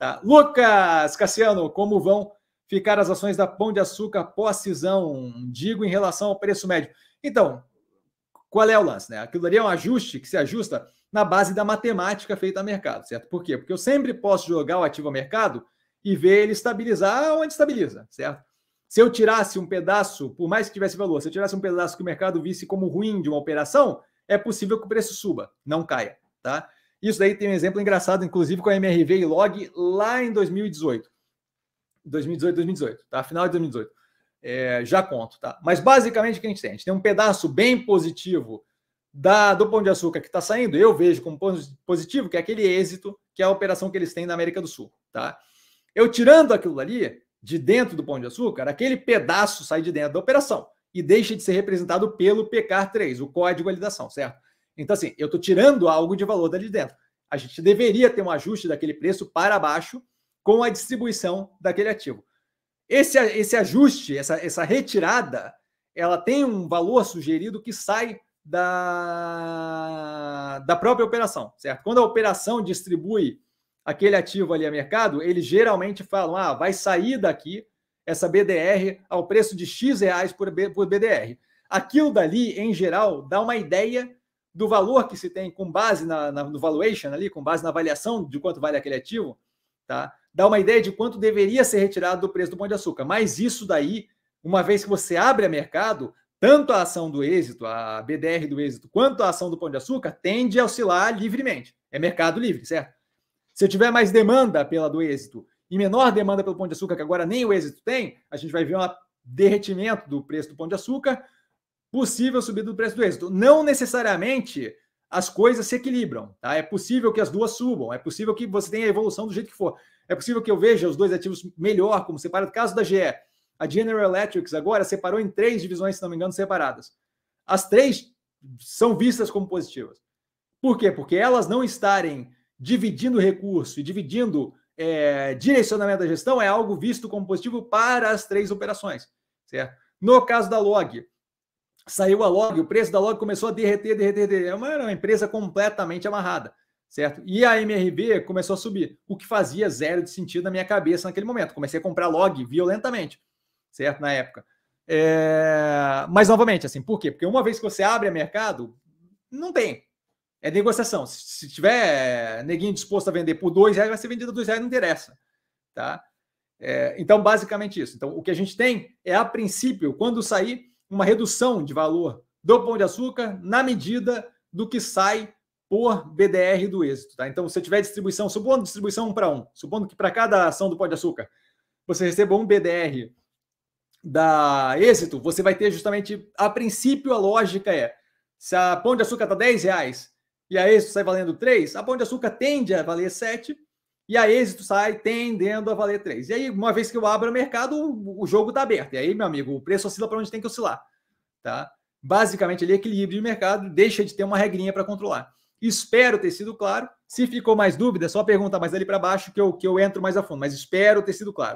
Tá. Lucas Cassiano, como vão ficar as ações da Pão de Açúcar pós-cisão? Digo em relação ao preço médio. Então, qual é o lance? Né? Aquilo ali é um ajuste que se ajusta na base da matemática feita a mercado, certo? Por quê? Porque eu sempre posso jogar o ativo ao mercado e ver ele estabilizar onde estabiliza, certo? Se eu tirasse um pedaço, por mais que tivesse valor, se eu tirasse um pedaço que o mercado visse como ruim de uma operação, é possível que o preço suba, não caia, tá? Isso daí tem um exemplo engraçado, inclusive, com a MRV e Log lá em 2018. 2018, 2018, tá? Final de 2018. É, já conto, tá? Mas basicamente o que a gente tem? A gente tem um pedaço bem positivo da, do Pão de Açúcar que está saindo, eu vejo como positivo, que é aquele êxito, que é a operação que eles têm na América do Sul, tá? Eu tirando aquilo dali, de dentro do Pão de Açúcar, aquele pedaço sai de dentro da operação e deixa de ser representado pelo PK3, o código ali da ação, certo? Então, assim, eu estou tirando algo de valor dali de dentro. A gente deveria ter um ajuste daquele preço para baixo com a distribuição daquele ativo. Esse, esse ajuste, essa, essa retirada, ela tem um valor sugerido que sai da, da própria operação, certo? Quando a operação distribui aquele ativo ali a mercado, eles geralmente falam: ah, vai sair daqui essa BDR ao preço de X reais por, por BDR. Aquilo dali, em geral, dá uma ideia do valor que se tem com base na, na, no valuation ali, com base na avaliação de quanto vale aquele ativo, tá? Dá uma ideia de quanto deveria ser retirado do preço do pão de açúcar. Mas isso daí, uma vez que você abre a mercado, tanto a ação do êxito, a BDR do êxito, quanto a ação do pão de açúcar tende a oscilar livremente. É mercado livre, certo? Se eu tiver mais demanda pela do êxito e menor demanda pelo pão de açúcar, que agora nem o êxito tem, a gente vai ver um derretimento do preço do pão de açúcar possível subida do preço do êxito. Não necessariamente as coisas se equilibram. Tá? É possível que as duas subam, é possível que você tenha evolução do jeito que for. É possível que eu veja os dois ativos melhor como separado. Caso da GE, a General Electric agora separou em três divisões, se não me engano, separadas. As três são vistas como positivas. Por quê? Porque elas não estarem dividindo recurso e dividindo é, direcionamento da gestão é algo visto como positivo para as três operações. Certo? No caso da Log, saiu a log, o preço da log começou a derreter, derreter, derreter. É era uma empresa completamente amarrada, certo? E a MRV começou a subir, o que fazia zero de sentido na minha cabeça naquele momento. Comecei a comprar log violentamente, certo? Na época. É... Mas novamente, assim, por quê? Porque uma vez que você abre mercado, não tem. É negociação. Se tiver neguinho disposto a vender por dois reais, vai ser vendido por dois reais, não interessa, tá? É... então, basicamente isso. Então, o que a gente tem é, a princípio, quando sair, uma redução de valor do pão de açúcar na medida do que sai por BDR do êxito. Tá? Então, se você tiver distribuição, supondo distribuição um para um, supondo que para cada ação do pão de açúcar você receba um BDR da êxito, você vai ter justamente, a princípio, a lógica é, se a pão de açúcar está 10 reais e a êxito sai valendo 3, a pão de açúcar tende a valer 7 e a êxito sai tendendo a valer 3. E aí, uma vez que eu abro o mercado, o, jogo está aberto. E aí, meu amigo, o preço oscila para onde tem que oscilar. Tá? Basicamente, ele equilibra é equilíbrio de mercado, deixa de ter uma regrinha para controlar. Espero ter sido claro. Se ficou mais dúvida, é só perguntar mais ali para baixo que eu, que eu entro mais a fundo. Mas espero ter sido claro.